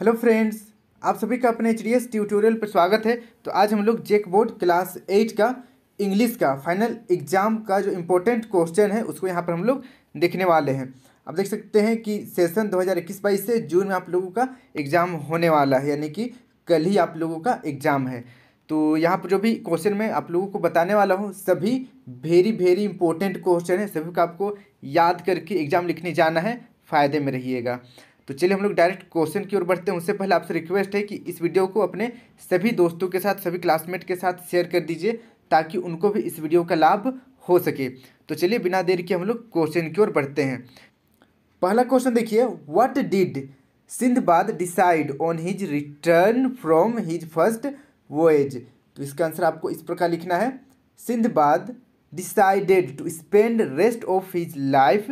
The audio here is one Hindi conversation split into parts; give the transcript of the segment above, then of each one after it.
हेलो फ्रेंड्स आप सभी का अपने एच डी ट्यूटोरियल पर स्वागत है तो आज हम लोग जेक बोर्ड क्लास एट का इंग्लिश का फाइनल एग्जाम का जो इम्पोर्टेंट क्वेश्चन है उसको यहाँ पर हम लोग देखने वाले हैं आप देख सकते हैं कि सेशन 2021 हज़ार से जून में आप लोगों का एग्ज़ाम होने वाला है यानी कि कल ही आप लोगों का एग्ज़ाम है तो यहाँ पर जो भी क्वेश्चन मैं आप लोगों को बताने वाला हूँ सभी वेरी वेरी इंपॉर्टेंट क्वेश्चन है सभी का आपको याद करके एग्ज़ाम लिखने जाना है फ़ायदे में रहिएगा तो चलिए हम लोग डायरेक्ट क्वेश्चन की ओर बढ़ते हैं उससे पहले आपसे रिक्वेस्ट है कि इस वीडियो को अपने सभी दोस्तों के साथ सभी क्लासमेट के साथ शेयर कर दीजिए ताकि उनको भी इस वीडियो का लाभ हो सके तो चलिए बिना देर के हम लोग क्वेश्चन की ओर बढ़ते हैं पहला क्वेश्चन देखिए what did Sindbad decide on his return from his first voyage तो इसका आंसर आपको इस प्रकार लिखना है Sindbad decided to spend rest of his life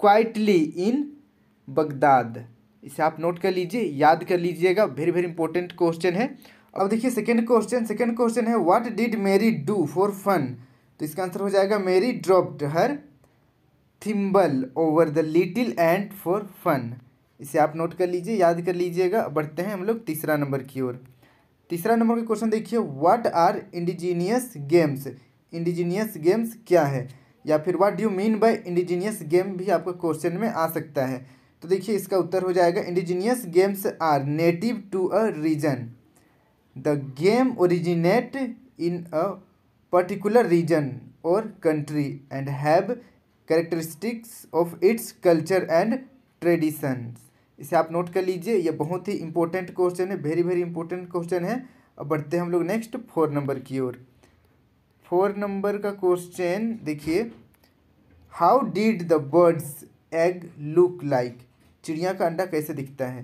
quietly in Baghdad इसे आप नोट कर लीजिए याद कर लीजिएगा वेरी वेरी इंपॉर्टेंट क्वेश्चन है अब देखिए सेकेंड क्वेश्चन सेकेंड क्वेश्चन है what did Mary do for fun तो इसका आंसर हो जाएगा Mary dropped her thimble over the little and for fun इसे आप नोट कर लीजिए याद कर लीजिएगा बढ़ते हैं हम लोग तीसरा नंबर की ओर तीसरा नंबर का क्वेश्चन देखिए what are indigenous games indigenous games क्या है या फिर what do mean by indigenous game भी आपका क्वेश्चन में आ सकता है तो देखिए इसका उत्तर हो जाएगा indigenous games are native to a region the game originate in a particular region or country and have characteristics of its culture and traditions इसे आप नोट कर लीजिए यह बहुत ही इंपॉर्टेंट क्वेश्चन है वेरी वेरी इंपॉर्टेंट क्वेश्चन है अब बढ़ते हैं हम लोग नेक्स्ट फोर नंबर की ओर फोर नंबर का क्वेश्चन देखिए how did the bird's egg look like चिड़िया का अंडा कैसे दिखता है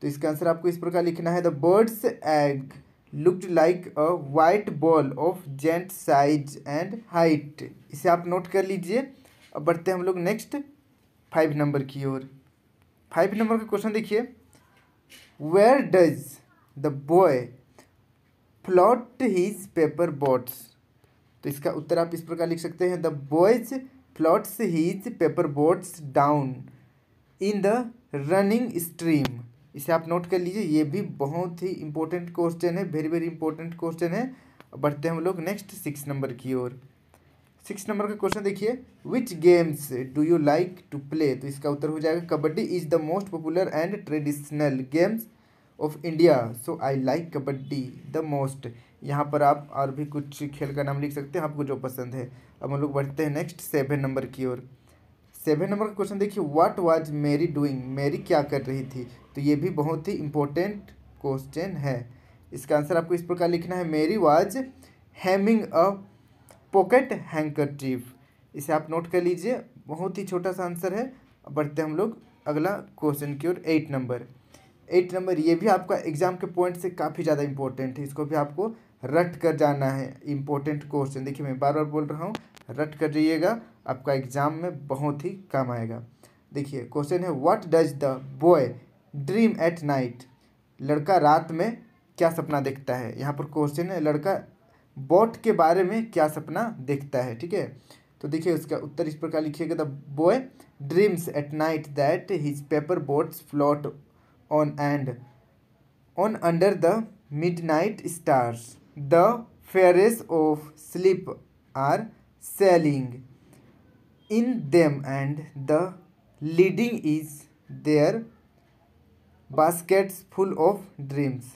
तो इसका आंसर आपको इस प्रकार लिखना है the bird's egg looked like a white ball of giant size and height इसे आप नोट कर लीजिए अब बढ़ते हैं हम लोग नेक्स्ट फाइव नंबर की ओर फाइव नंबर का क्वेश्चन देखिए where does the boy float his paper boats तो इसका उत्तर आप इस प्रकार लिख सकते हैं the boys floats his paper boats down in the running stream इसे आप नोट कर लीजिए ये भी बहुत ही इंपॉर्टेंट क्वेश्चन है वेरी वेरी इंपॉर्टेंट क्वेश्चन है बढ़ते हैं हम लोग नेक्स्ट सिक्स नंबर की ओर सिक्स नंबर का क्वेश्चन देखिए विच games do you like to play तो इसका उत्तर हो जाएगा kabaddi is the most popular and traditional games of India so I like kabaddi the most यहाँ पर आप और भी कुछ खेल का नाम लिख सकते हैं आपको जो पसंद है अब हम लोग बढ़ते हैं नेक्स्ट सेवन नंबर की ओर सेवन नंबर का क्वेश्चन देखिए what was Mary doing Mary क्या कर रही थी तो ये भी बहुत ही इम्पोर्टेंट क्वेश्चन है इसका आंसर आपको इस प्रकार लिखना है Mary was hemming a pocket handkerchief इसे आप नोट कर लीजिए बहुत ही छोटा सा आंसर है बढ़ते हम लोग अगला क्वेश्चन की ओर एट नंबर एट नंबर ये भी आपका एग्जाम के पॉइंट से काफ़ी ज़्यादा इंपॉर्टेंट है इसको भी आपको रट कर जाना है इम्पोर्टेंट क्वेश्चन देखिए मैं बार बार बोल रहा हूँ रट कर जाइएगा आपका एग्ज़ाम में बहुत ही काम आएगा देखिए क्वेश्चन है what does the boy dream at night लड़का रात में क्या सपना देखता है यहाँ पर क्वेश्चन है लड़का बोट के बारे में क्या सपना देखता है ठीक है तो देखिए उसका उत्तर इस प्रकार लिखिएगा the boy dreams at night that his paper boats float on and on under the midnight stars the fairies of sleep are sailing in them and the leading is their baskets full of dreams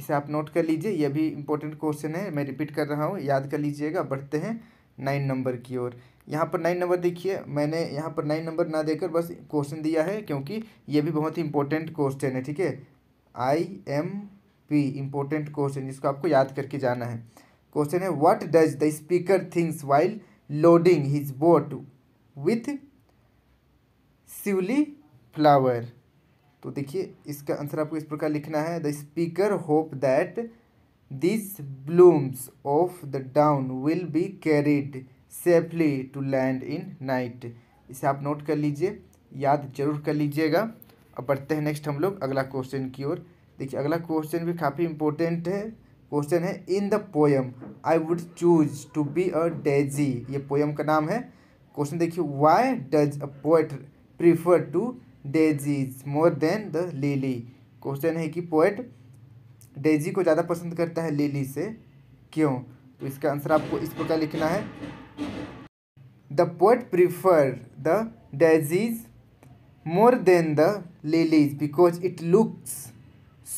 इसे आप नोट कर लीजिए यह भी इम्पोर्टेंट क्वेश्चन है मैं रिपीट कर रहा हूँ याद कर लीजिएगा बढ़ते हैं नाइन नंबर की ओर यहाँ पर नाइन नंबर देखिए मैंने यहाँ पर नाइन नंबर ना देकर बस क्वेश्चन दिया है क्योंकि ये भी बहुत ही इंपॉर्टेंट क्वेश्चन है ठीक है I M P important question जिसको आपको याद करके जाना है क्वेश्चन है what does the speaker thinks while loading his boat with shiuli flower तो देखिए इसका आंसर आपको इस प्रकार लिखना है the speaker hope that this blooms of the dawn will be carried safely to land in night इसे आप नोट कर लीजिए याद जरूर कर लीजिएगा अब बढ़ते हैं नेक्स्ट हम लोग अगला क्वेश्चन की ओर देखिए अगला क्वेश्चन भी काफ़ी इंपॉर्टेंट है क्वेश्चन है in the poem I would choose to be a daisy ये पोएम का नाम है क्वेश्चन देखिए why does a poet prefer to daisies more than the lily question है कि पोएट डेजी को ज़्यादा पसंद करता है लिली से क्यों तो इसका आंसर आपको इस प्रकार लिखना है the poet prefer the daisies more than the lilies because it looks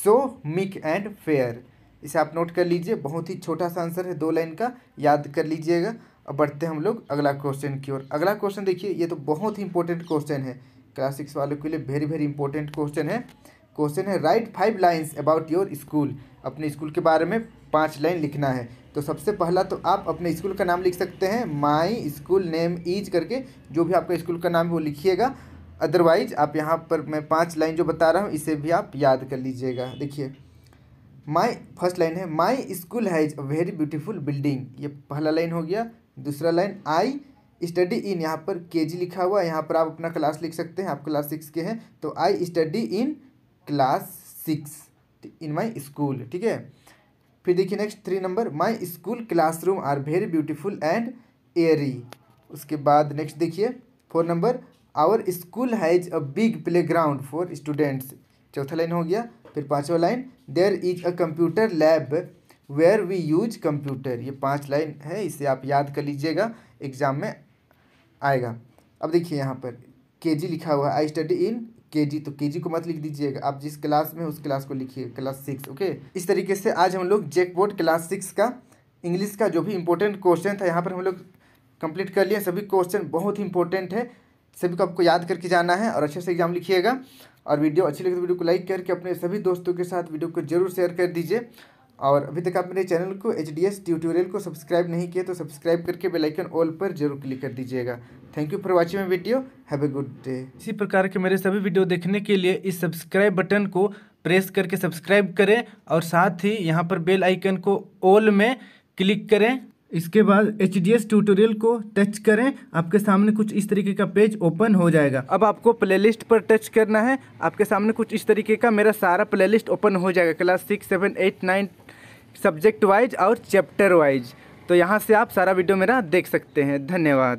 so meek and fair इसे आप नोट कर लीजिए बहुत ही छोटा सा आंसर है दो लाइन का याद कर लीजिएगा अब बढ़ते हैं हम लोग अगला क्वेश्चन की ओर अगला क्वेश्चन देखिए ये तो बहुत ही इंपॉर्टेंट क्वेश्चन है क्लासिक्स वालों के लिए वेरी वेरी इंपॉर्टेंट क्वेश्चन है क्वेश्चन है write five lines about your school अपने स्कूल के बारे में पाँच लाइन लिखना है तो सबसे पहला तो आप अपने स्कूल का नाम लिख सकते हैं माई स्कूल नेम ईज करके जो भी आपका स्कूल का नाम है वो लिखिएगा अदरवाइज आप यहाँ पर मैं पाँच लाइन जो बता रहा हूँ इसे भी आप याद कर लीजिएगा देखिए माई फर्स्ट लाइन है my school has a very beautiful building ये पहला लाइन हो गया दूसरा लाइन आई स्टडी इन यहाँ पर के जी लिखा हुआ है यहाँ पर आप अपना क्लास लिख सकते हैं आप क्लास सिक्स के हैं तो I study in class six in my school ठीक है फिर देखिए next three number my school room are very beautiful and airy उसके बाद नेक्स्ट देखिए four number our school has a big playground for students चौथा लाइन हो गया फिर पांचवा line there is a computer lab where we use computer ये पांच लाइन है इसे आप याद कर लीजिएगा एग्जाम में आएगा अब देखिए यहाँ पर के जी लिखा हुआ है आई स्टडी इन के जी तो के जी को मत लिख दीजिएगा आप जिस क्लास में उस क्लास को लिखिए क्लास सिक्स ओके इस तरीके से आज हम लोग जेक बोर्ड क्लास सिक्स का इंग्लिश का जो भी इंपॉर्टेंट क्वेश्चन था यहाँ पर हम लोग कंप्लीट कर लिए सभी क्वेश्चन बहुत ही इंपॉर्टेंट है सभी को आपको याद करके जाना है और अच्छे से एग्जाम लिखिएगा और वीडियो अच्छी लगे तो वीडियो को लाइक करके अपने सभी दोस्तों के साथ वीडियो को जरूर शेयर कर दीजिए और अभी तक आपने चैनल को एच डी एस ट्यूटोरियल को सब्सक्राइब नहीं किया तो सब्सक्राइब करके बेल आइकन ऑल पर जरूर क्लिक कर दीजिएगा thank you for watching my video have a good day इसी प्रकार के मेरे सभी वीडियो देखने के लिए इस सब्सक्राइब बटन को प्रेस करके सब्सक्राइब करें और साथ ही यहाँ पर बेल आइकन को ऑल में क्लिक करें इसके बाद एच डी एस ट्यूटोरियल को टच करें आपके सामने कुछ इस तरीके का पेज ओपन हो जाएगा अब आपको प्लेलिस्ट पर टच करना है आपके सामने कुछ इस तरीके का मेरा सारा प्लेलिस्ट ओपन हो जाएगा class six seven eight nine subject wise और चैप्टर वाइज तो यहाँ से आप सारा वीडियो मेरा देख सकते हैं धन्यवाद